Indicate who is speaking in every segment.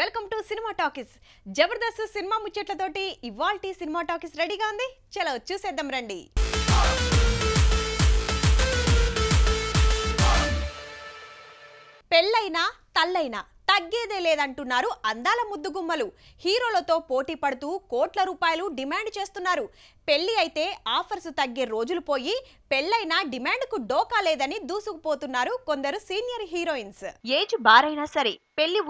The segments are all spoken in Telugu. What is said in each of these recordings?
Speaker 1: వెల్కమ్ టు సినిమా టాకీస్ జబర్దస్త్ సినిమా ముచ్చట్లతోటి ఇవాల్టి సినిమా టాకీస్ రెడీగా ఉంది చలో చూసేద్దాం రండి పెళ్ళైనా తల్లైనా తగ్గేదే లేదంటున్నారు అందాల ముద్దుగుమ్మలు హీరోలతో పోటీ పడుతూ కోట్ల రూపాయలు డిమాండ్ చేస్తున్నారు పెళ్లి అయితే ఆఫర్స్ తగ్గే రోజులు పోయి పెళ్ళైనా డిమాండ్కు
Speaker 2: డోకా లేదని దూసుకుపోతున్నారు కొందరు సీనియర్ హీరోయిన్స్ ఏజ్ బారైనా సరే పెళ్లి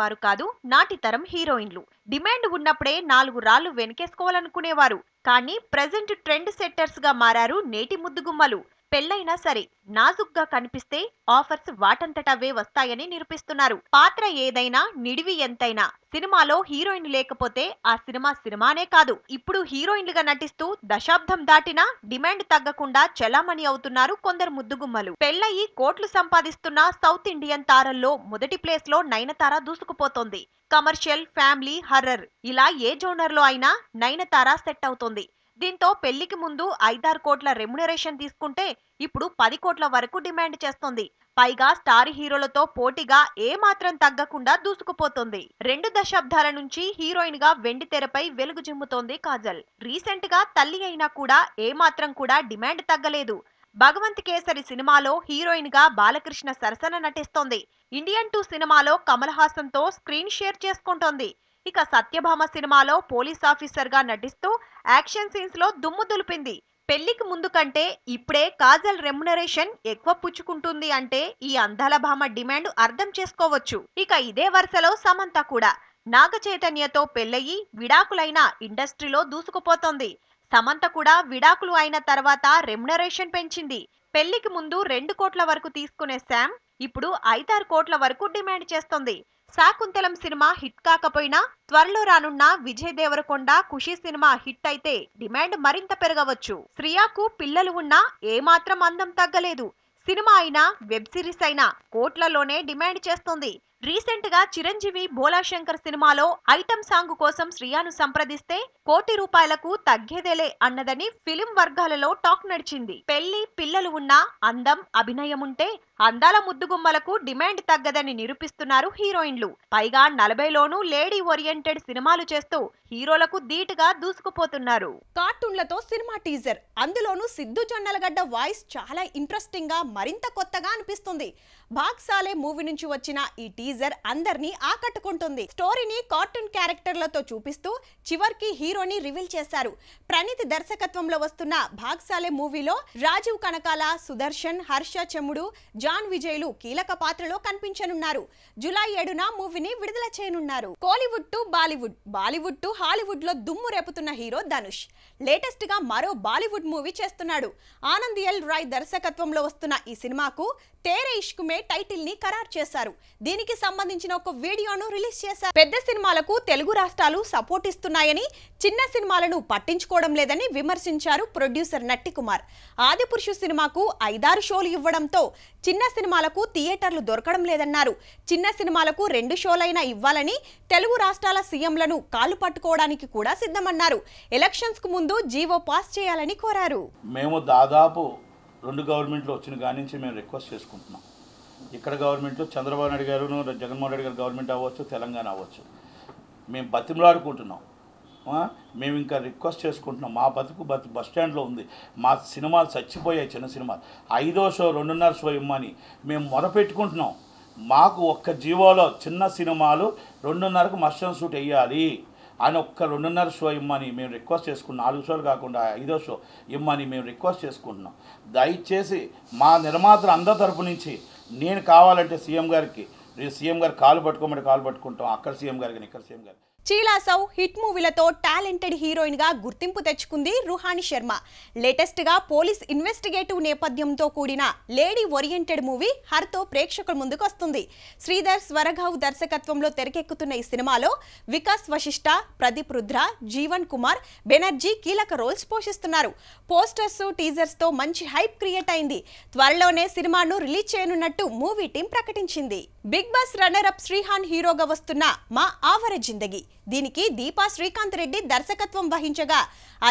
Speaker 2: వారు కాదు నాటితరం హీరోయిన్లు డిమాండ్ ఉన్నప్పుడే నాలుగు రాళ్లు వెనకేసుకోవాలనుకునేవారు కానీ ప్రజెంట్ ట్రెండ్ సెట్టర్స్ గా మారారు నేటి ముద్దుగుమ్మలు పెళ్లైనా సరే నాజుగ్గా కనిపిస్తే ఆఫర్స్ వాటంతటవే వస్తాయని నిరూపిస్తున్నారు పాత్ర ఏదైనా నిడివి ఎంతైనా సినిమాలో హీరోయిన్ లేకపోతే ఆ సినిమా సినిమానే కాదు ఇప్పుడు హీరోయిన్లుగా నటిస్తూ దశాబ్దం దాటినా డిమాండ్ తగ్గకుండా చలామణి అవుతున్నారు కొందరు ముద్దుగుమ్మలు పెళ్లయి కోట్లు సంపాదిస్తున్న సౌత్ ఇండియన్ తారల్లో మొదటి ప్లేస్ లో నయనతార దూసుకుపోతోంది కమర్షియల్ ఫ్యామిలీ హర్రర్ ఇలా ఏ జోనర్లో అయినా నయనతార సెట్ అవుతోంది దీంతో పెళ్లికి ముందు ఐదారు కోట్ల రెమ్యునరేషన్ తీసుకుంటే ఇప్పుడు పది కోట్ల వరకు డిమాండ్ చేస్తోంది పైగా స్టార్ హీరోలతో పోటీగా ఏమాత్రం తగ్గకుండా దూసుకుపోతుంది రెండు దశాబ్దాల నుంచి హీరోయిన్ గా వెండి తెరపై వెలుగు చిమ్ముతోంది కాజల్ రీసెంట్ గా తల్లి అయినా కూడా ఏమాత్రం కూడా డిమాండ్ తగ్గలేదు భగవంత్ కేసరి సినిమాలో హీరోయిన్ గా బాలకృష్ణ సరసన నటిస్తోంది ఇండియన్ టూ సినిమాలో కమల్ హాసన్ తో స్క్రీన్ షేర్ చేసుకుంటోంది ఇక సత్యభామ సినిమాలో పోలీస్ ఆఫీసర్గా నటిస్తూ యాక్షన్ సీన్స్లో దుమ్ము దులిపింది పెళ్లికి ముందు కంటే ఇప్పుడే కాజల్ రెమ్యునరేషన్ ఎక్కువ పుచ్చుకుంటుంది అంటే ఈ అందాల భామ డిమాండ్ అర్థం చేసుకోవచ్చు ఇక ఇదే వరుసలో సమంత కూడా నాగ చైతన్యతో పెళ్ళయి విడాకులైన ఇండస్ట్రీలో దూసుకుపోతోంది సమంత కూడా విడాకులు అయిన తర్వాత రెమ్యునరేషన్ పెంచింది పెళ్లికి ముందు రెండు కోట్ల వరకు తీసుకునే శామ్ ఇప్పుడు ఐదారు కోట్ల వరకు డిమాండ్ చేస్తోంది శాకుంతలం సినిమా హిట్ కాకపోయినా త్వరలో రానున్న విజయ్ దేవరకొండ ఖుషి సినిమా హిట్ అయితే డిమాండ్ మరింత పెరగవచ్చు శ్రియాకు పిల్లలు ఉన్నా ఏమాత్రం అందం తగ్గలేదు సినిమా అయినా వెబ్ సిరీస్ అయినా కోట్లలోనే డిమాండ్ చేస్తోంది రీసెంట్ గా చిరంజీవి భోలాశంకర్ సినిమాలో ఐటమ్ సాంగ్ కోసం శ్రియాను సంప్రదిస్తే కోటి రూపాయలకు తగ్గేదేలే అన్నదని ఫిలిం వర్గాలలో టాక్ నడిచింది పెళ్లి పిల్లలు ఉన్నా అందం అభినయముంటే అందాల ముద్దుగుమ్మలకు డిమాండ్ తగ్గదని నిరూపిస్తున్నారు హీరోయిన్లు పైగా నలభైలోనూ లేడీ ఓరియంటెడ్ సినిమాలు చేస్తూ హీరోలకు ధీటుగా దూసుకుపోతున్నారు కార్టూన్లతో సినిమా టీజర్ అందులోనూ సిద్ధు జొన్నలగడ్డ వాయిస్ చాలా
Speaker 1: ఇంట్రెస్టింగ్ గా మరింత కొత్తగా అనిపిస్తుంది భాగ్సాలే మూవీ నుంచి వచ్చిన ఈ టీజర్ అందరినీ ఆకట్టుకుంటుంది స్టోరీని కార్టూన్ క్యారెక్టర్లతో చూపిస్తూ చివరికి హీరోని రివీల్ చేశారు ప్రణీత్ దర్శకత్వంలో వస్తున్న భాగ్సాలే మూవీలో రాజీవ్ కనకాల సుదర్శన్ హర్ష చెముడు జాన్ విజయ్లు కీలక పాత్రలో కనిపించనున్నారు జులై ఏడున మూవీని విడుదల చేయనున్నారు Kollywood to Bollywood Bollywood to Hollywood లో దుమ్ము రేపుతున్న హీరో ధనుష్ లేటెస్ట్ గా మరో బాలీవుడ్ మూవీ చేస్తున్నాడు ఆనంద్ ఎల్ రాయ్ దర్శకత్వంలో వస్తున్న ఈ సినిమాకు తేరే ఇష్కుమే టైటిల్ ని ఖరారు చేశారు దీనికి సంబంధించిన ఒక వీడియోను రిలీజ్ చేశారు పెద్ద సినిమాలకు తెలుగు రాష్ట్రాలు సపోర్ట్ ఇస్తున్నాయని చిన్న సినిమాలను పట్టించుకోవడం లేదని విమర్శించారు ప్రొడ్యూసర్ నట్టికుమార్ ఆదిపురుషు సినిమాకు ఐదారు షోలు ఇవ్వడంతో చిన్న సినిమాలకు థియేటర్లు దొరకడం లేదన్నారు చిన్న సినిమాలకు రెండు షోలైనా ఇవ్వాలని తెలుగు రాష్ట్రాల సీఎంలను కాలు పట్టుకోవడానికి కూడా సిద్ధమన్నారు ఎలక్షన్స్ కు ముందు జీవో పాస్ చేయాలని కోరారు
Speaker 3: మేము దాదాపు రెండు గవర్నమెంట్లు వచ్చిన కాని నుంచి మేము రిక్వెస్ట్ చేసుకుంటున్నాం ఇక్కడ గవర్నమెంట్లో చంద్రబాబు నాయుడు గారు జగన్మోహన్ రెడ్డి గారు గవర్నమెంట్ అవ్వచ్చు తెలంగాణ అవ్వచ్చు మేము బతిమలాడుకుంటున్నాం మేము ఇంకా రిక్వెస్ట్ చేసుకుంటున్నాం మా బతుకు బతు బస్ స్టాండ్లో ఉంది మా సినిమాలు చచ్చిపోయాయి చిన్న సినిమా ఐదో షో రెండున్నర షో ఇమ్మని మేము మొరపెట్టుకుంటున్నాం మాకు ఒక్క జీవోలో చిన్న సినిమాలు రెండున్నరకు మస్టన్ షూట్ వేయాలి అని ఒక్క రెండున్నర షో ఇమ్మని మేము రిక్వెస్ట్ చేసుకున్నాం నాలుగు షోలు కాకుండా ఐదో షో ఇమ్మని మేము రిక్వెస్ట్ చేసుకుంటున్నాం దయచేసి మా నిర్మాతలు అందరి తరపు నుంచి నేను కావాలంటే సీఎం గారికి సీఎం గారు కాలు పట్టుకోమంటే కాలు పట్టుకుంటాం అక్కడ సీఎం గారికి ఇక్కడ సీఎం గారికి
Speaker 1: చీలాసౌ హిట్ మూవీలతో టాలెంటెడ్ హీరోయిన్గా గుర్తింపు తెచ్చుకుంది రుహాని శర్మ లేటెస్ట్గా పోలీస్ ఇన్వెస్టిగేటివ్ నేపథ్యంతో కూడిన లేడీ ఓరియంటెడ్ మూవీ హర్తో ప్రేక్షకుల ముందుకు వస్తుంది శ్రీధర్ స్వరఘావు దర్శకత్వంలో తెరకెక్కుతున్న ఈ సినిమాలో వికాస్ వశిష్ఠ ప్రదీప్ రుద్ర జీవన్ కుమార్ బెనర్జీ కీలక రోల్స్ పోషిస్తున్నారు పోస్టర్స్ టీజర్స్తో మంచి హైప్ క్రియేట్ అయింది త్వరలోనే సినిమాను రిలీజ్ చేయనున్నట్టు మూవీ టీం ప్రకటించింది Bigg Boss runner up Srihan హీరోగా వస్తున్న మా ఆవర జిందగి దీనికి దీపా శ్రీకాంత్ రెడ్డి దర్శకత్వం వహించగా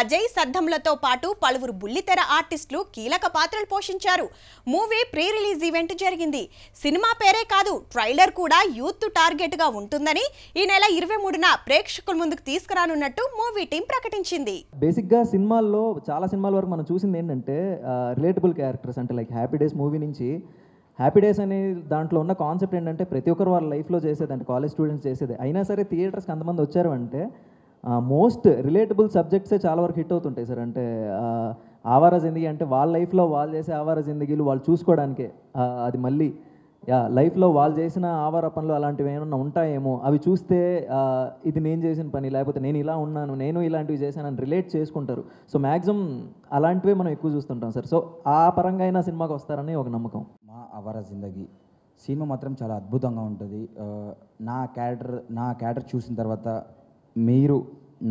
Speaker 1: అజయ్ సద్ధంలతో పాటు పలువురు బుల్లితెర ఆర్టిస్టులు కీలక పాత్రలు పోషించారు మూవీ ప్రీ రిలీజ్ ఈవెంట్ జరిగింది సినిమా పేరే కాదు ట్రైలర్ కూడా యూత్ టార్గెట్గా ఉంటుందని ఈ నెల ఇరవై మూడున ప్రేక్షకుల ముందుకు తీసుకురానున్నట్టు మూవీ టీం ప్రకటించింది
Speaker 2: బేసిక్గా సినిమాల్లో చాలా సినిమాల వరకు మనం చూసింది ఏంటంటే రిలేటబుల్ క్యారెక్టర్స్ అంటే లైక్ హ్యాపీ డేస్ మూవీ నుంచి హ్యాపీ డేస్ అనే దాంట్లో ఉన్న కాన్సెప్ట్ ఏంటంటే ప్రతి ఒక్కరు వాళ్ళ లైఫ్లో చేసేదంటే కాలేజ్ స్టూడెంట్స్ చేసేది అయినా సరే థియేటర్స్కి అంతమంది వచ్చారు అంటే మోస్ట్ రిలేటబుల్ సబ్జెక్ట్సే చాలా వరకు హిట్ అవుతుంటాయి సార్ అంటే ఆవార జిందగీ అంటే వాళ్ళ లైఫ్లో వాళ్ళు చేసే ఆవార జిందగీలు వాళ్ళు చూసుకోవడానికే అది మళ్ళీ లైఫ్లో వాళ్ళు చేసిన ఆవార పనులు అలాంటివి ఏమన్నా ఉంటాయేమో అవి చూస్తే ఇది నేను చేసిన పని లేకపోతే నేను ఇలా ఉన్నాను నేను ఇలాంటివి చేశానని రిలేట్ చేసుకుంటారు సో మ్యాక్సిమం అలాంటివే మనం ఎక్కువ చూస్తుంటాం సార్ సో ఆ పరంగా అయినా సినిమాకి
Speaker 3: వస్తారని ఒక నమ్మకం అవర జిందగీ సినిమా మాత్రం చాలా అద్భుతంగా ఉంటుంది నా క్యారెక్టర్ నా క్యారెక్టర్ చూసిన తర్వాత మీరు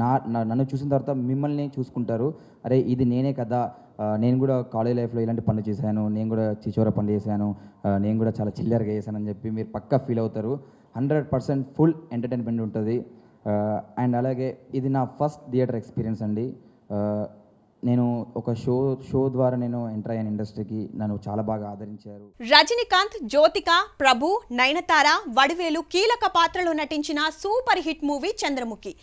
Speaker 3: నా నన్ను చూసిన తర్వాత మిమ్మల్ని చూసుకుంటారు అరే ఇది నేనే కదా నేను కూడా కాలేజ్ లైఫ్లో ఇలాంటి పనులు చేశాను నేను కూడా చిచోర పనులు చేశాను నేను కూడా చాలా చిల్లరగా చేశాను అని చెప్పి మీరు పక్కా ఫీల్ అవుతారు హండ్రెడ్ పర్సెంట్ ఫుల్ ఎంటర్టైన్మెంట్ ఉంటుంది అండ్ అలాగే ఇది నా ఫస్ట్ థియేటర్ ఎక్స్పీరియన్స్ అండి నేను ఒక షో షో ద్వారా నేను ఎంటర్ అయ్యాను ఇండస్ట్రీకి నన్ను చాలా బాగా ఆదరించారు
Speaker 1: రజనీకాంత్ జ్యోతిక ప్రభు నయనతార వడివేలు కీలక పాత్రలో నటించిన super hit movie Chandramukhi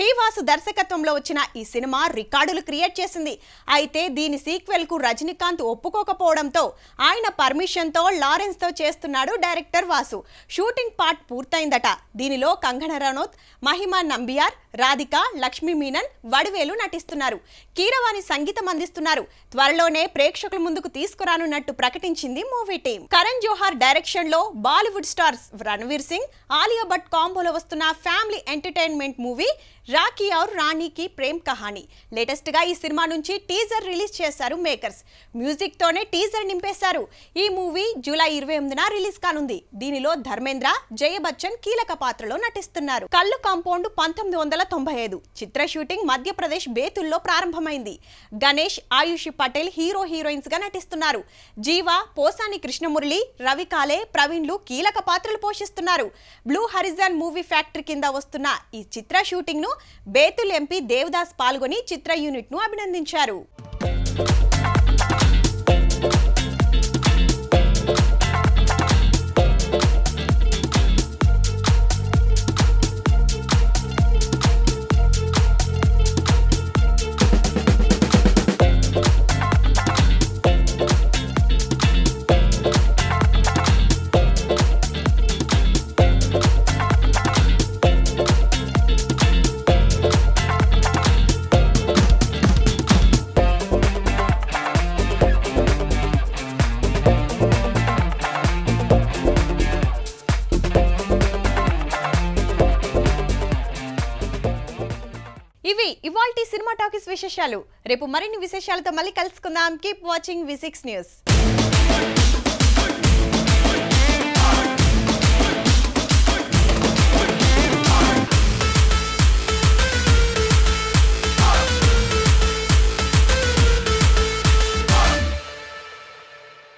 Speaker 1: Srivasu దర్శకత్వంలో వచ్చిన ఈ సినిమా రికార్డులు క్రియేట్ చేసింది అయితే దీని సీక్వెల్ కు రజనీకాంత్ ఒప్పుకోకపోవడంతో ఆయన పర్మిషన్తో లారెన్స్తో చేస్తున్నాడు డైరెక్టర్ వాసు షూటింగ్ పార్ట్ పూర్తయిందట దీనిలో కంగన రనౌత్ మహిమా నంబియార్ రాధిక లక్ష్మీ మీనన్ వడివేలు నటిస్తున్నారు కీరవాణి సంగీతం అందిస్తున్నారు త్వరలోనే ప్రేక్షకుల ముందుకు తీసుకురానున్నట్టు ప్రకటించింది movie team Karan Johar direction లో బాలీవుడ్ స్టార్స్ రణ్వీర్ సింగ్ ఆలియా భట్ కాంబోలో వస్తున్న family entertainment movie Rocky Aur Rani Ki Prem Kahani లేటెస్ట్గా ఈ సినిమా నుంచి టీజర్ రిలీజ్ చేశారు మేకర్స్ మ్యూజిక్తోనే టీజర్ నింపేశారు ఈ మూవీ జూలై ఇరవై ఎనిమిదిన రిలీజ్ కానుంది దీనిలో ధర్మేంద్ర జయబచ్చన్ కీలక పాత్రలో నటిస్తున్నారు కళ్ళు కాంపౌండ్ పంతొమ్మిది వందల తొంభై ఐదు చిత్ర షూటింగ్ మధ్యప్రదేశ్ బేతుల్లో ప్రారంభమైంది గణేష్ ఆయుష్ పటేల్ హీరో హీరోయిన్స్గా నటిస్తున్నారు జీవ పోసాని కృష్ణమురళి రవి కాలే ప్రవీణ్లు కీలక పాత్రలు పోషిస్తున్నారు బ్లూ హరిజన్ మూవీ ఫ్యాక్టరీ కింద వస్తున్న ఈ చిత్ర షూటింగ్ను బేతుల్ ఎంపీ దేవదాస్ పాల్గొని చిత్ర యూనిట్ను అభినందించారు విశేషాలు రేపు మరిన్ని విశేషాలతో మళ్ళీ కలుసుకుందాం కీప్ వాచింగ్ వి న్యూస్